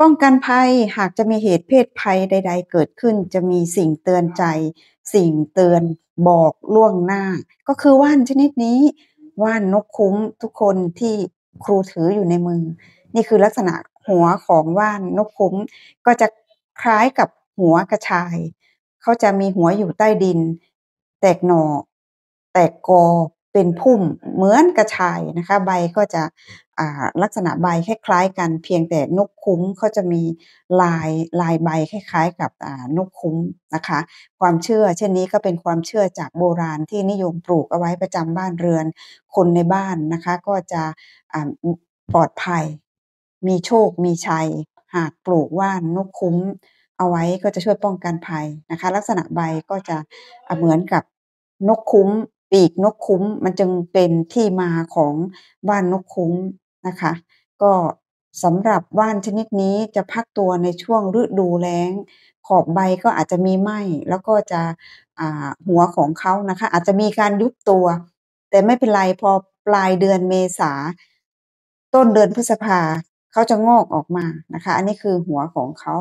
ป้องกันภัย หากจะมีเหตุเพศภัยใด ๆ เกิดขึ้นจะมีสิ่งเตือนใจ สิ่งเตือนบอกล่วงหน้า ก็คือว่านชนิดนี้ว่านนกคุ้มทุกคนที่ครูถืออยู่ในมือนี่คือลักษณะหัวของว่านนกคุ้มก็จะคล้ายกับหัวกระชายเขาจะมีหัวอยู่ใต้ดิน แตกหน่อแตกกอเป็นพุ่มเหมือนกระชายนะคะ ใบก็จะลักษณะใบคล้าย ๆกันเพียงแต่นกคุ้มเขาจะมีลายลายใบคล้ายๆ กับนกคุ้มนะคะ ความเชื่อเช่นนี้ก็เป็นความเชื่อจากโบราณที่นิยมปลูกเอาไว้ประจำบ้านเรือนคนในบ้านนะคะ ก็จะปลอดภัย มีโชคมีชัย หากปลูกว่านนกคุ้ม เอาไว้ก็จะช่วยป้องกันภัยนะคะ ลักษณะใบก็จะเหมือนกับนกคุ้มปีกนกคุ้มมันจึงเป็นที่มาของบ้านนกคุ้มนะคะก็สำหรับว่านชนิดนี้จะพักตัวในช่วงฤดูแล้ง ขอบใบก็อาจจะมีไหมแล้วก็จะหัวของเขานะคะ อาจจะมีการยุบตัว แต่ไม่เป็นไรพอปลายเดือนเมษาต้นเดือนพฤษภาเขาจะงอกออกมานะคะ อันนี้คือหัวของเขา